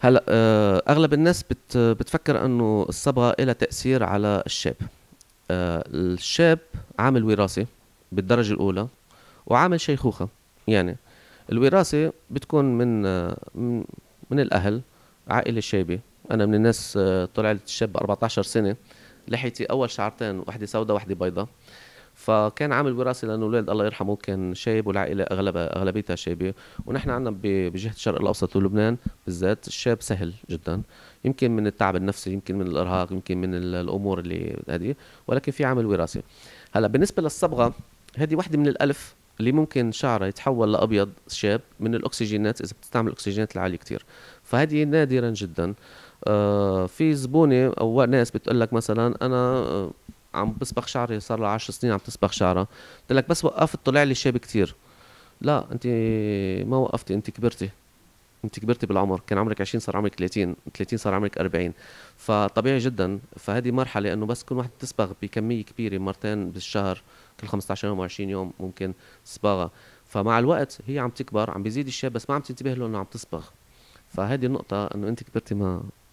هلا آه، اغلب الناس بتفكر انه الصبغه لها تاثير على الشاب آه، الشاب عامل وراثي بالدرجه الاولى وعامل شيخوخه يعني الوراثه بتكون من آه، من الاهل عائله شابه انا من الناس طلعت شاب 14 سنه لحيتي اول شعرتين وحده سوداء وحده بيضاء فكان عامل وراثه لانه الوالد الله يرحمه كان شاب والعائله اغلبها اغلبيتها شابه ونحن عندنا بجهه الشرق الاوسط ولبنان بالذات الشاب سهل جدا يمكن من التعب النفسي يمكن من الارهاق يمكن من الامور اللي هذه ولكن في عامل وراثي هلا بالنسبه للصبغه هذه وحده من الالف اللي ممكن شعره يتحول لابيض شاب من الاكسجينات اذا بتستعمل الاكسجينات العاليه كثير فهذه نادرا جدا آه، في زبونه او ناس بتقول لك مثلا انا عم بسبخ شعري صار له 10 سنين عم تسبخ شعرها قلت لك بس وقفت طلع لي شاب كثير لا انت ما وقفتي انت كبرتي انت كبرتي بالعمر كان عمرك 20 صار عمرك 30 30 صار عمرك 40 فطبيعي جدا فهذه مرحله انه بس كل واحد تسبغ بكميه كبيره مرتين بالشهر كل 15 يوم و20 يوم ممكن صباغه فمع الوقت هي عم تكبر عم بيزيد الشاب بس ما عم تنتبه له انه عم تصبغ فهذه النقطة انه انت كبرتي ما